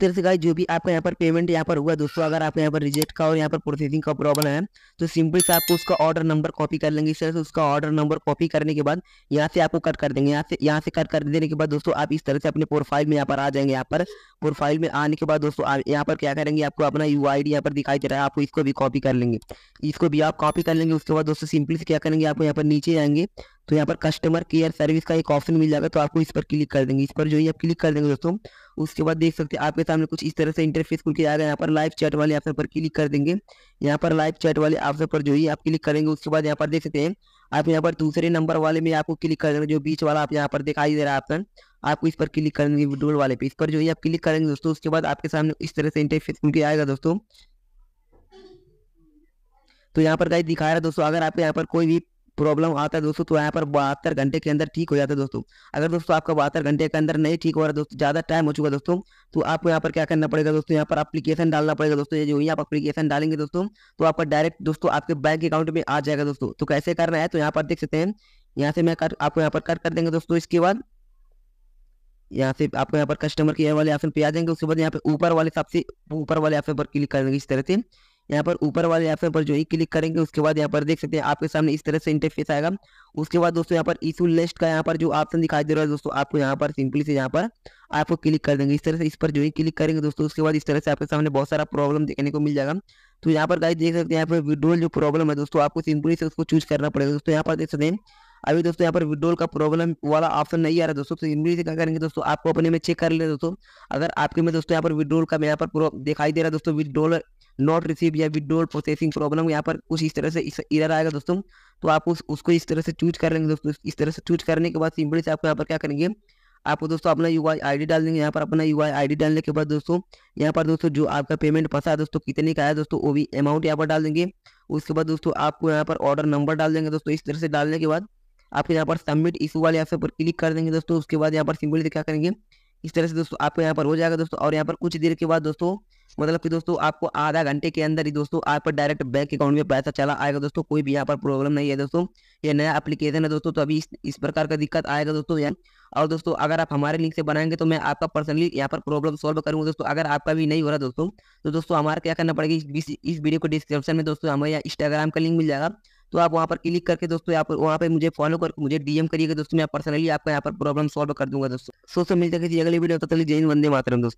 तरह से गाइस जो भी आपका यहाँ पर पेमेंट यहाँ पर हुआ दोस्तों अगर आपको यहाँ पर रिजेक्ट का और यहाँ पर प्रोसेसिंग का प्रॉब्लम है तो सिंपल से आपको उसका ऑर्डर नंबर कॉपी कर लेंगे इस तरह से उसका ऑर्डर नंबर कॉपी करने के बाद यहाँ से आपको कट कर देंगे यहाँ से यहाँ से कट कर देने के बाद दोस्तों आप इस तरह से अपने प्रोफाइल में यहाँ पर आ जाएंगे यहाँ पर प्रोफाइल में आने के बाद दोस्तों यहाँ पर क्या करेंगे आपको अपना यू आई यहाँ पर दिखाई दे रहा है आपको इसको भी कॉपी कर लेंगे इसको भी आप कॉपी कर लेंगे उसके बाद दोस्तों सिंपली से क्या करेंगे आपको यहाँ पर नीचे आएंगे तो यहाँ पर कस्टमर केयर सर्विस का एक ऑप्शन मिल जाएगा तो आपको इस पर क्लिक कर देंगे इस पर जो ही आप क्लिक कर देंगे दोस्तों उसके बाद देख सकते हैं आपके सामने कुछ इस तरह से इंटरफेस खुल के आएगा यहाँ पर लाइव चैट वाले ऑप्शन पर क्लिक कर देंगे यहाँ पर लाइव चैट वाले ऑप्शन पर जो ही आप क्लिक करेंगे उसके बाद यहाँ पर देख सकते हैं आप यहाँ पर दूसरे नंबर वाले में आपको क्लिक कर देंगे जो बीच वाला आप यहाँ पर दिखाई दे रहा है ऑप्शन आपको इस पर क्लिक करेंगे विड्रोल वाले पे इस पर जो ही आप क्लिक करेंगे दोस्तों उसके बाद आपके सामने इस तरह से इंटरफेस खुल के आएगा दोस्तों तो यहाँ पर गाइस दिखा रहा है दोस्तों अगर आपके यहाँ पर कोई भी प्रॉब्लम आता है दोस्तों तो यहाँ पर बहत्तर घंटे के अंदर ठीक हो जाता है दोस्तों अगर दोस्तों आपका बहत्तर घंटे के अंदर नहीं ठीक हो रहा है दोस्तों ज़्यादा टाइम हो चुका दोस्तों तो आपको यहाँ पर क्या करना पड़ेगा दोस्तों यहाँ पर अपलीकेशन डालना पड़ेगा दोस्तों ये जो ही आप अपलीकेशन डालेंगे दोस्तों तो आपका डायरेक्ट दोस्तों आपके बैंक अकाउंट में आ जाएगा दोस्तों तो कैसे करना है तो यहाँ पर देख सकते हैं यहाँ से मैं कर आपको यहाँ पर कट कर देंगे दोस्तों इसके बाद यहाँ से आपको यहाँ पर कस्टमर केयर वाले ऑप्शन पे आ जाएंगे उसके बाद यहाँ पे ऊपर वाले सबसे ऊपर वाले ऑप्शन पर क्लिक कर देंगे इस तरह से यहाँ पर ऊपर वाले ऑप्शन पर जो ही क्लिक करेंगे उसके बाद यहाँ पर देख सकते हैं आपके सामने इस तरह से इंटरफेस आएगा उसके बाद दोस्तों यहाँ पर इशू लिस्ट का यहाँ पर जो ऑप्शन दिखाई दे रहा है दोस्तों आपको यहाँ पर सिंपली से यहाँ पर आपको क्लिक कर देंगे इस तरह से इस पर जो ही क्लिक करेंगे दोस्तों उसके बाद इस तरह से आपके सामने बहुत सारा प्रॉब्लम देखने को मिल जाएगा तो यहाँ पर गाइस देख सकते हैं यहाँ पर विड्रोल जो प्रॉब्लम है दोस्तों आपको सिंपली से उसको चूज करना पड़ेगा दोस्तों यहाँ पर देख सकते हैं अभी दोस्तों यहाँ पर विड्रोल का प्रॉब्लम वाला ऑप्शन नहीं आ रहा दोस्तों तो सिंपली से क्या करेंगे दोस्तों आपको अपने में चेक कर ले दोस्तों अगर आपके में दोस्तों यहाँ पर विड्रोल का यहाँ पर दिखाई दे रहा है दोस्तों विड्रोल नॉट रिसीव या विदड्रॉल प्रोसेसिंग प्रॉब्लम यहाँ पर कुछ इस तरह से इधर आएगा दोस्तों तो आप उस उसको इस तरह से चूज कर लेंगे दोस्तों इस तरह से चूज करने के बाद सिंपली से आपको यहाँ पर क्या करेंगे आपको दोस्तों अपना यू आई आई डाल देंगे यहाँ पर अपना यू आई डालने के बाद दोस्तों यहाँ पर दोस्तों जो आपका पेमेंट फंसा है दोस्तों कितने का है दोस्तों वो भी अमाउंट यहाँ पर डाल देंगे उसके बाद दोस्तों आपको यहाँ पर ऑर्डर नंबर डाल देंगे दोस्तों इस तरह से डालने के बाद आपके यहाँ पर सबमिट इशू वाले ऐप पर क्लिक कर देंगे दोस्तों उसके बाद यहाँ पर सिंपली से क्या करेंगे इस तरह से दोस्तों आपको यहाँ पर हो जाएगा दोस्तों और यहाँ पर कुछ देर के बाद दोस्तों मतलब कि दोस्तों आपको आधा घंटे के अंदर ही दोस्तों आप पर डायरेक्ट बैंक अकाउंट में पैसा चला आएगा दोस्तों कोई भी यहाँ पर प्रॉब्लम नहीं है दोस्तों ये नया एप्लीकेशन है दोस्तों तो अभी इस, इस प्रकार का दिक्कत आएगा दोस्तों यार और दोस्तों अगर आप हमारे लिंक से बनाएंगे तो मैं आपका पर्सनली यहाँ पर प्रॉब्लम सॉल्व करूंगा दोस्तों अगर आपका भी नहीं हो रहा दोस्तों तो दोस्तों हमारा क्या करना पड़ेगा इस इस वीडियो को डिस्क्रिप्शन में दोस्तों हमारे यहाँ इंस्टाग्राम का लिंक मिल जाएगा तो आप वहाँ पर क्लिक करके दोस्तों यहाँ पर वहाँ पर मुझे फॉलो करके मुझे डीएम करिएगा दोस्तों मैं पर्सनली आपका यहाँ पर प्रॉब्लम सॉल्व कर दूंगा दोस्तों सोशल मिलता किसी अगले वीडियो तो जैन वंदे मातरम दोस्तों